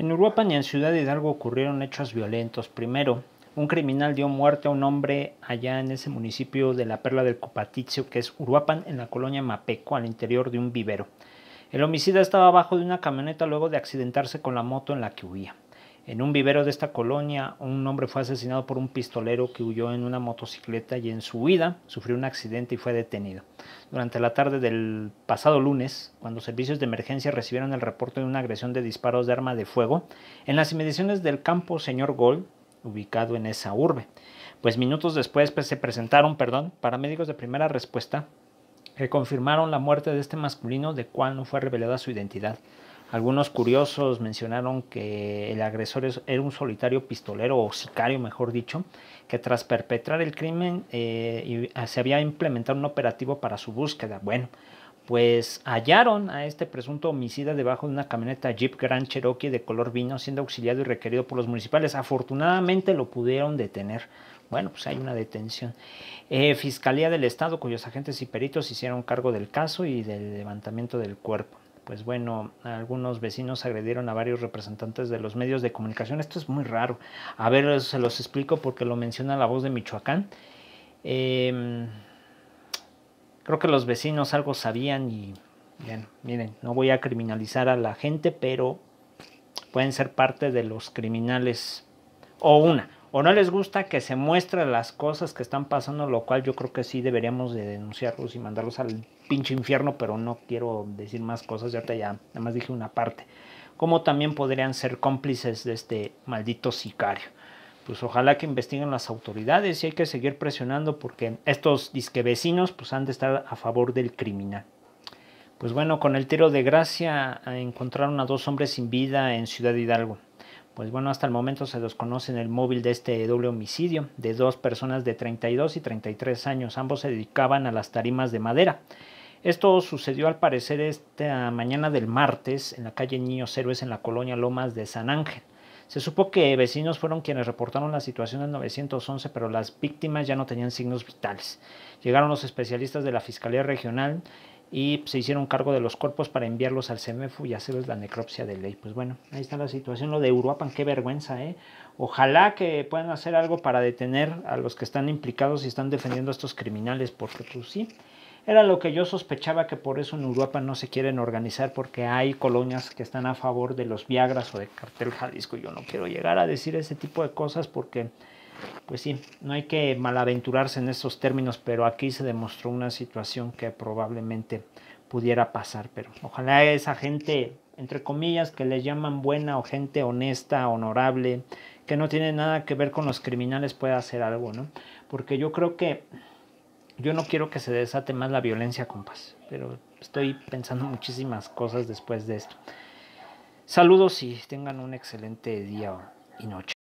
En Uruapan y en Ciudad Hidalgo ocurrieron hechos violentos. Primero, un criminal dio muerte a un hombre allá en ese municipio de la Perla del Copatizio, que es Uruapan, en la colonia Mapeco, al interior de un vivero. El homicida estaba abajo de una camioneta luego de accidentarse con la moto en la que huía. En un vivero de esta colonia, un hombre fue asesinado por un pistolero que huyó en una motocicleta y en su huida sufrió un accidente y fue detenido. Durante la tarde del pasado lunes, cuando servicios de emergencia recibieron el reporte de una agresión de disparos de arma de fuego en las inmediaciones del campo Señor Gol, ubicado en esa urbe. Pues minutos después pues, se presentaron, perdón, paramédicos de primera respuesta que confirmaron la muerte de este masculino, de cual no fue revelada su identidad. Algunos curiosos mencionaron que el agresor era un solitario pistolero o sicario, mejor dicho, que tras perpetrar el crimen eh, se había implementado un operativo para su búsqueda. Bueno, pues hallaron a este presunto homicida debajo de una camioneta Jeep Grand Cherokee de color vino, siendo auxiliado y requerido por los municipales. Afortunadamente lo pudieron detener. Bueno, pues hay una detención. Eh, Fiscalía del Estado, cuyos agentes y peritos hicieron cargo del caso y del levantamiento del cuerpo pues bueno, algunos vecinos agredieron a varios representantes de los medios de comunicación. Esto es muy raro. A ver, se los explico porque lo menciona la voz de Michoacán. Em, creo que los vecinos algo sabían y, miren, no voy a criminalizar a la gente, pero pueden ser parte de los criminales o una o no les gusta que se muestren las cosas que están pasando, lo cual yo creo que sí deberíamos de denunciarlos y mandarlos al pinche infierno, pero no quiero decir más cosas, ya, te ya nada más dije una parte. ¿Cómo también podrían ser cómplices de este maldito sicario. Pues ojalá que investiguen las autoridades y hay que seguir presionando porque estos disque vecinos pues han de estar a favor del criminal. Pues bueno, con el tiro de gracia encontraron a dos hombres sin vida en Ciudad Hidalgo. Pues bueno, hasta el momento se desconoce en el móvil de este doble homicidio de dos personas de 32 y 33 años. Ambos se dedicaban a las tarimas de madera. Esto sucedió al parecer esta mañana del martes en la calle Niños Héroes en la colonia Lomas de San Ángel. Se supo que vecinos fueron quienes reportaron la situación al 911, pero las víctimas ya no tenían signos vitales. Llegaron los especialistas de la Fiscalía Regional y se hicieron cargo de los cuerpos para enviarlos al CEMEFU y hacerles la necropsia de ley. Pues bueno, ahí está la situación, lo de Uruapan, qué vergüenza, ¿eh? Ojalá que puedan hacer algo para detener a los que están implicados y están defendiendo a estos criminales, porque pues sí, era lo que yo sospechaba que por eso en Uruapan no se quieren organizar, porque hay colonias que están a favor de los Viagras o de Cartel Jalisco. Yo no quiero llegar a decir ese tipo de cosas porque pues sí, no hay que malaventurarse en estos términos, pero aquí se demostró una situación que probablemente pudiera pasar, pero ojalá esa gente, entre comillas, que les llaman buena o gente honesta, honorable, que no tiene nada que ver con los criminales pueda hacer algo, ¿no? Porque yo creo que yo no quiero que se desate más la violencia, compas, pero estoy pensando muchísimas cosas después de esto. Saludos y tengan un excelente día y noche.